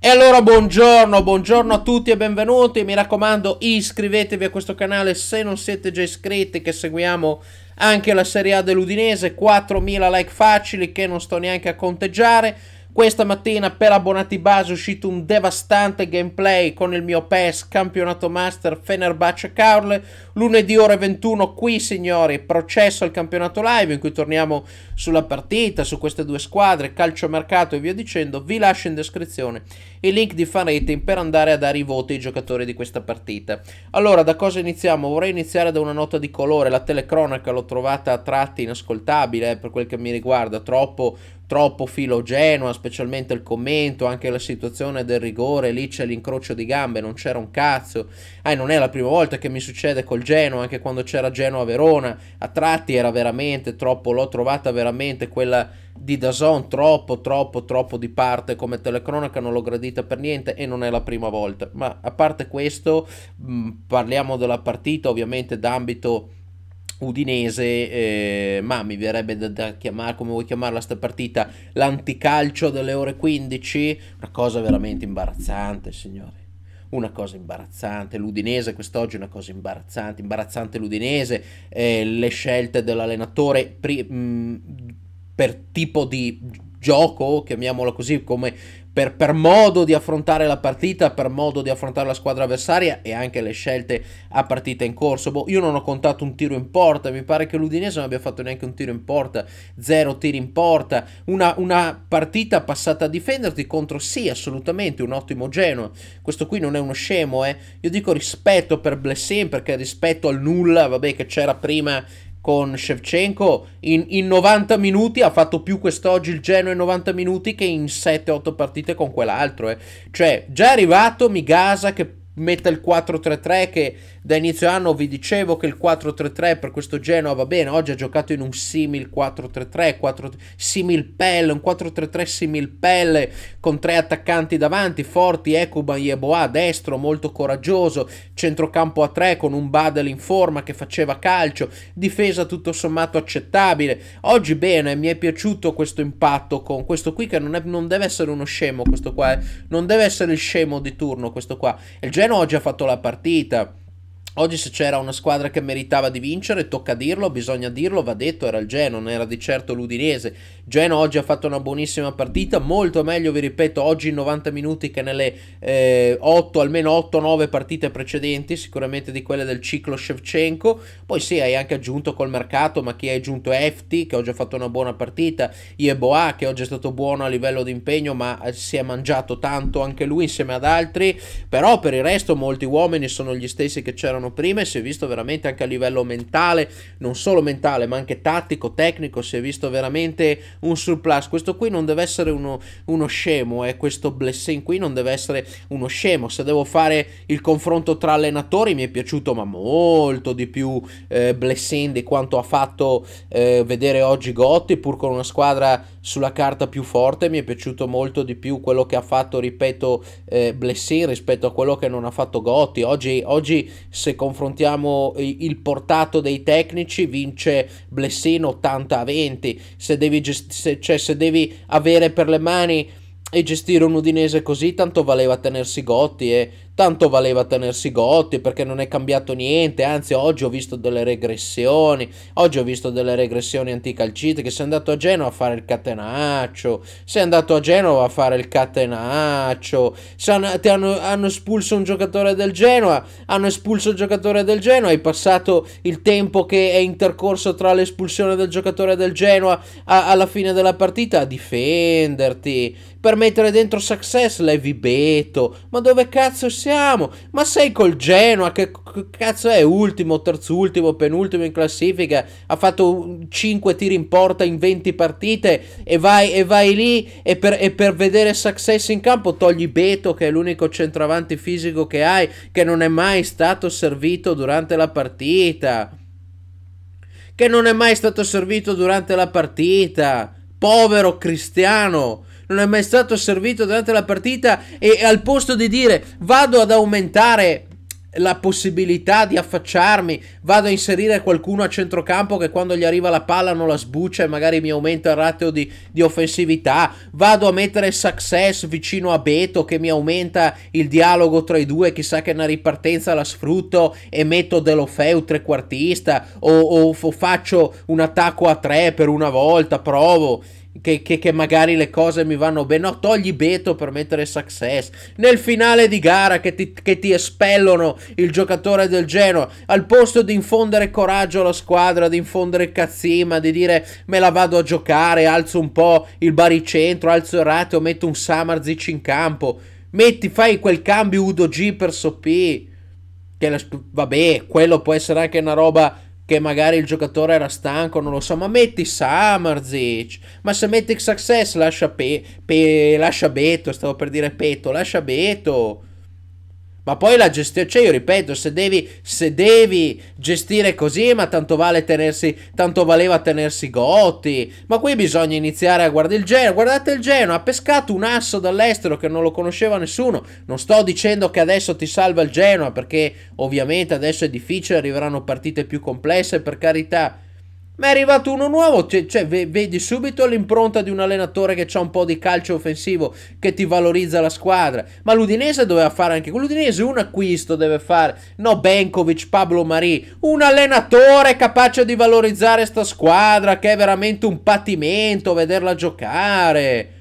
E allora buongiorno, buongiorno a tutti e benvenuti, mi raccomando iscrivetevi a questo canale se non siete già iscritti che seguiamo anche la Serie A dell'Udinese, 4000 like facili che non sto neanche a conteggiare questa mattina per abbonati base è uscito un devastante gameplay con il mio PES campionato master Fenerbahce Caorle. Lunedì ore 21 qui signori processo al campionato live in cui torniamo sulla partita, su queste due squadre, calciomercato e via dicendo. Vi lascio in descrizione il link di fan rating per andare a dare i voti ai giocatori di questa partita. Allora da cosa iniziamo? Vorrei iniziare da una nota di colore. La telecronaca l'ho trovata a tratti inascoltabile eh, per quel che mi riguarda, troppo troppo filo Genoa, specialmente il commento, anche la situazione del rigore, lì c'è l'incrocio di gambe, non c'era un cazzo. Ah, non è la prima volta che mi succede col Genoa, anche quando c'era Genoa Verona, a tratti era veramente troppo, l'ho trovata veramente quella di Dazon troppo, troppo, troppo di parte come telecronaca, non l'ho gradita per niente e non è la prima volta. Ma a parte questo, mh, mm, parliamo della partita, ovviamente d'ambito Udinese, eh, ma mi verrebbe da, da chiamare, come vuoi chiamarla sta partita, l'anticalcio delle ore 15, una cosa veramente imbarazzante, signori. Una cosa imbarazzante, l'Udinese quest'oggi è una cosa imbarazzante, imbarazzante l'Udinese, eh, le scelte dell'allenatore pri- mh, mm, per tipo di gioco, chiamiamolo così, come per, per, modo di affrontare la partita, per modo di affrontare la squadra avversaria e anche le scelte a partita in corso. Boh, io non ho contato un tiro in porta, mi pare che l'Udinese non abbia fatto neanche un tiro in porta, zero tiri in porta, una, una partita passata a difenderti contro sì, assolutamente, un ottimo Genoa. Questo qui non è uno scemo, eh. Io dico rispetto per Blessin perché rispetto al nulla, vabbè, che c'era prima con Shevchenko in, in, 90 minuti ha fatto più quest'oggi il Genoa in 90 minuti che in 7-8 partite con quell'altro eh. cioè già è arrivato Migasa che metta il 4-3-3 che da inizio anno vi dicevo che il 4-3-3 per questo Genoa va bene, oggi ha giocato in un simil 4-3-3, simil pelle, un 4-3-3 simil pelle con tre attaccanti davanti, forti, Ekuban, Yeboa, destro, molto coraggioso, centrocampo a tre con un Badel in forma che faceva calcio, difesa tutto sommato accettabile, oggi bene, mi è piaciuto questo impatto con questo qui che non, è, non deve essere uno scemo questo qua, eh. non deve essere il scemo di turno questo qua, il Genoa Leno ha già fatto la partita, Oggi se c'era una squadra che meritava di vincere, tocca dirlo, bisogna dirlo, va detto, era il Geno, non era di certo l'Udinese. Geno oggi ha fatto una buonissima partita, molto meglio, vi ripeto, oggi in 90 minuti che nelle eh, 8, almeno 8-9 partite precedenti, sicuramente di quelle del ciclo Shevchenko. Poi sì, hai anche aggiunto col mercato, ma chi hai aggiunto Efti, che oggi ha fatto una buona partita, Ieboa, che oggi è stato buono a livello di impegno, ma eh, si è mangiato tanto anche lui insieme ad altri. Però per il resto molti uomini sono gli stessi che c'erano dicevano prima e si è visto veramente anche a livello mentale, non solo mentale ma anche tattico, tecnico, si è visto veramente un surplus. Questo qui non deve essere uno, uno scemo, eh, questo Blessing qui non deve essere uno scemo. Se devo fare il confronto tra allenatori mi è piaciuto ma molto di più eh, Blessing di quanto ha fatto eh, vedere oggi Gotti pur con una squadra sulla carta più forte, mi è piaciuto molto di più quello che ha fatto, ripeto, eh, Blessing rispetto a quello che non ha fatto Gotti. Oggi, oggi se confrontiamo il portato dei tecnici, vince Blessing 80 a 20. Se devi, gest- se, cioè, se devi avere per le mani e gestire un Udinese così, tanto valeva tenersi Gotti e Tanto valeva tenersi Gotti perché non è cambiato niente, anzi oggi ho visto delle regressioni, oggi ho visto delle regressioni anticalcite che sei andato a Genova a fare il catenaccio, sei andato a Genova a fare il catenaccio, hanno, ti hanno, hanno espulso un giocatore del Genoa, hanno espulso il giocatore del Genoa, hai passato il tempo che è intercorso tra l'espulsione del giocatore del Genoa a, alla fine della partita a difenderti, per mettere dentro Success l'hai vibeto, ma dove cazzo sei? siamo? Ma sei col Genoa, che, che cazzo è? Ultimo, terzultimo, penultimo in classifica, ha fatto 5 tiri in porta in 20 partite e vai, e vai lì e per, e per vedere success in campo togli Beto che è l'unico centravanti fisico che hai, che non è mai stato servito durante la partita. Che non è mai stato servito durante la partita. Povero Cristiano non è mai stato servito durante la partita e al posto di dire vado ad aumentare la possibilità di affacciarmi, vado a inserire qualcuno a centrocampo che quando gli arriva la palla non la sbuccia e magari mi aumenta il ratio di, di offensività, vado a mettere success vicino a Beto che mi aumenta il dialogo tra i due, chissà che una ripartenza la sfrutto e metto Delofeu trequartista o, o, o faccio un attacco a tre per una volta, provo che, che, che, magari le cose mi vanno bene. No, togli Beto per mettere Success. Nel finale di gara che ti, che ti espellono il giocatore del Genoa. Al posto di infondere coraggio alla squadra, di infondere cazzima, di dire me la vado a giocare, alzo un po' il baricentro, alzo il rateo, metto un Samarzic in campo. Metti, fai quel cambio Udo G per Soppì. Che la, vabbè, quello può essere anche una roba che magari il giocatore era stanco, non lo so, ma metti Samarzic, ma se metti Success lascia, pe, pe, lascia Beto, stavo per dire Peto, lascia Beto, ma poi la gestione, cioè io ripeto, se devi, se devi gestire così, ma tanto vale tenersi, tanto valeva tenersi Gotti. Ma qui bisogna iniziare a guardare il Genoa. Guardate il Genoa, ha pescato un asso dall'estero che non lo conosceva nessuno. Non sto dicendo che adesso ti salva il Genoa, perché ovviamente adesso è difficile, arriveranno partite più complesse, per carità. Ma è arrivato uno nuovo, cioè, cioè, vedi subito l'impronta di un allenatore che ha un po' di calcio offensivo, che ti valorizza la squadra. Ma l'Udinese doveva fare anche quello. L'Udinese un acquisto deve fare, no Benkovic, Pablo Marì, un allenatore capace di valorizzare sta squadra, che è veramente un patimento vederla giocare.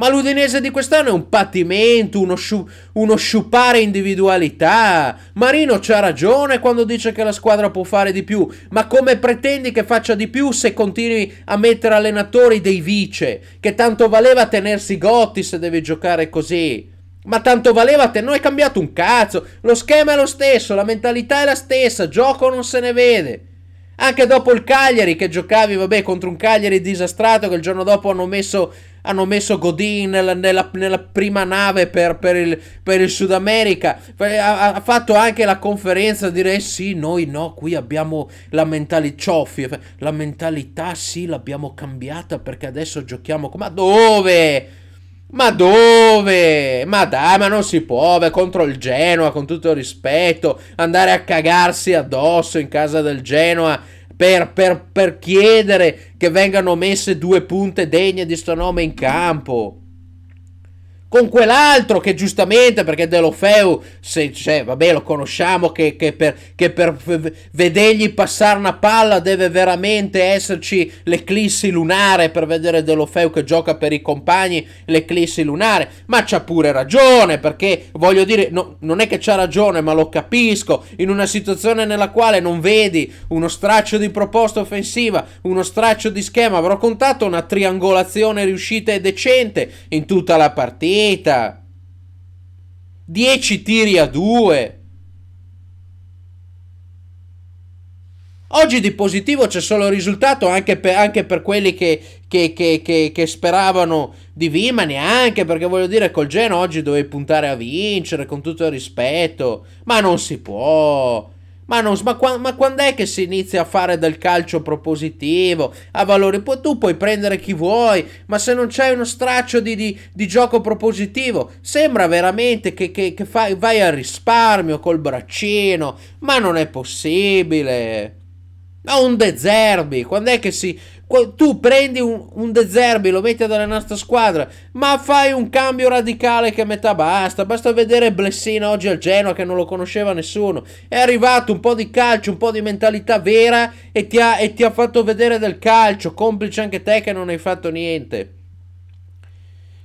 Ma l'Udinese di quest'anno è un patimento, uno, sciu- uno sciupare individualità. Marino c'ha ragione quando dice che la squadra può fare di più, ma come pretendi che faccia di più se continui a mettere allenatori dei vice? Che tanto valeva tenersi Gotti se devi giocare così. Ma tanto valeva te, non è cambiato un cazzo. Lo schema è lo stesso, la mentalità è la stessa, gioco non se ne vede anche dopo il Cagliari che giocavi vabbè contro un Cagliari disastrato che il giorno dopo hanno messo hanno messo Godin nella, nella, nella prima nave per, per, il, per, il, Sud America. Ha, ha, fatto anche la conferenza a dire: eh sì, noi no, qui abbiamo la mentalità. la mentalità sì, l'abbiamo cambiata perché adesso giochiamo. Ma dove? Ma dove? Ma dai, ma non si può, beh, contro il Genoa, con tutto il rispetto, andare a cagarsi addosso in casa del Genoa per, per, per chiedere che vengano messe due punte degne di sto nome in campo con quell'altro che giustamente perché Delofeu, se, cioè, vabbè lo conosciamo che, che, per, che, per, vedergli passare una palla deve veramente esserci l'eclissi lunare per vedere Delofeu che gioca per i compagni l'eclissi lunare, ma c'ha pure ragione perché voglio dire no, non è che c'ha ragione ma lo capisco in una situazione nella quale non vedi uno straccio di proposta offensiva, uno straccio di schema, avrò contato una triangolazione riuscita e decente in tutta la partita pianeta. 10 tiri a 2. Oggi di positivo c'è solo il risultato anche per, anche per quelli che, che, che, che, speravano di V, ma neanche perché voglio dire col Geno oggi dovevi puntare a vincere con tutto il rispetto, ma non si può. Manos, ma, qua, ma quando è che si inizia a fare del calcio propositivo, a valori? Poi tu puoi prendere chi vuoi, ma se non c'è uno straccio di, di, di, gioco propositivo, sembra veramente che, che, che fai, vai a risparmio col braccino, ma non è possibile. Ma un De Zerbi, quando è che si, tu prendi un, un De Zerbi, lo metti dalla nostra squadra, ma fai un cambio radicale che a metà basta. Basta vedere Blessina oggi al Genoa che non lo conosceva nessuno. È arrivato un po' di calcio, un po' di mentalità vera e ti ha, e ti ha fatto vedere del calcio, complice anche te che non hai fatto niente.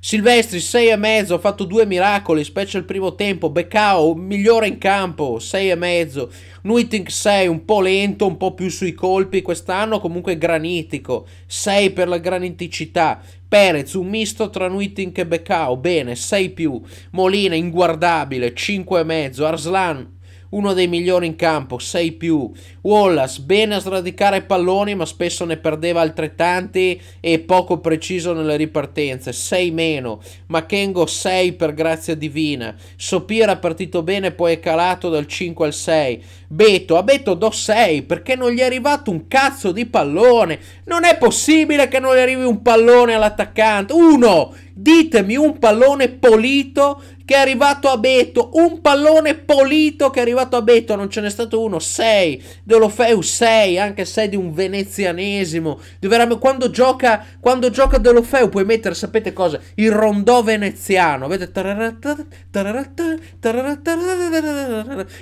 Silvestri 6 e mezzo, ha fatto due miracoli, specie il primo tempo, Beccao migliore in campo, 6 e mezzo, Nuitink 6, un po' lento, un po' più sui colpi quest'anno, comunque granitico, 6 per la graniticità, Perez un misto tra Nuitink e Beccao, bene, 6 più, Molina inguardabile, 5 e mezzo, Arslan uno dei migliori in campo, 6 più. Wallace, bene a sradicare palloni, ma spesso ne perdeva altrettanti e poco preciso nelle ripartenze, 6 meno. Makengo 6 per grazia divina. Sopir ha partito bene, poi è calato dal 5 al 6. Beto, a Beto do 6 perché non gli è arrivato un cazzo di pallone. Non è possibile che non gli arrivi un pallone all'attaccante. 1. Ditemi un pallone pulito che è arrivato a Beto, un pallone pulito che è arrivato a Beto, non ce n'è stato uno, 6, Dolofeu 6, anche 6 di un venezianesimo, quando gioca, quando gioca Dolofeu puoi mettere, sapete cosa, il rondò veneziano, vedete,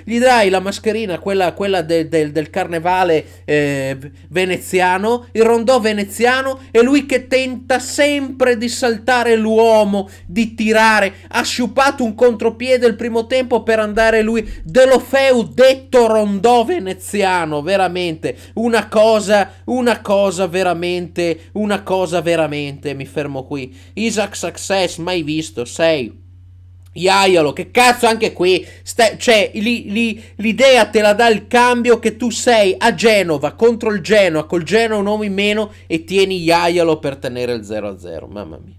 gli dai la mascherina, quella, quella de, de, del carnevale eh, veneziano, il rondò veneziano, e lui che tenta sempre di saltare l'uomo, di tirare, ha sciupato tentato un contropiede il primo tempo per andare lui. Delofeu detto rondò veneziano, veramente. Una cosa, una cosa veramente, una cosa veramente. Mi fermo qui. Isaac Success, mai visto, sei. Iaiolo, che cazzo anche qui, Sta, cioè li, li, l'idea te la dà il cambio che tu sei a Genova contro il Genoa, col Genoa un uomo in meno e tieni Iaiolo per tenere il 0-0, mamma mia.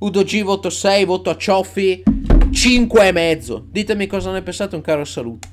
Udo G voto 6, voto a Cioffi. 5 e mezzo. Ditemi cosa ne pensate, un caro saluto.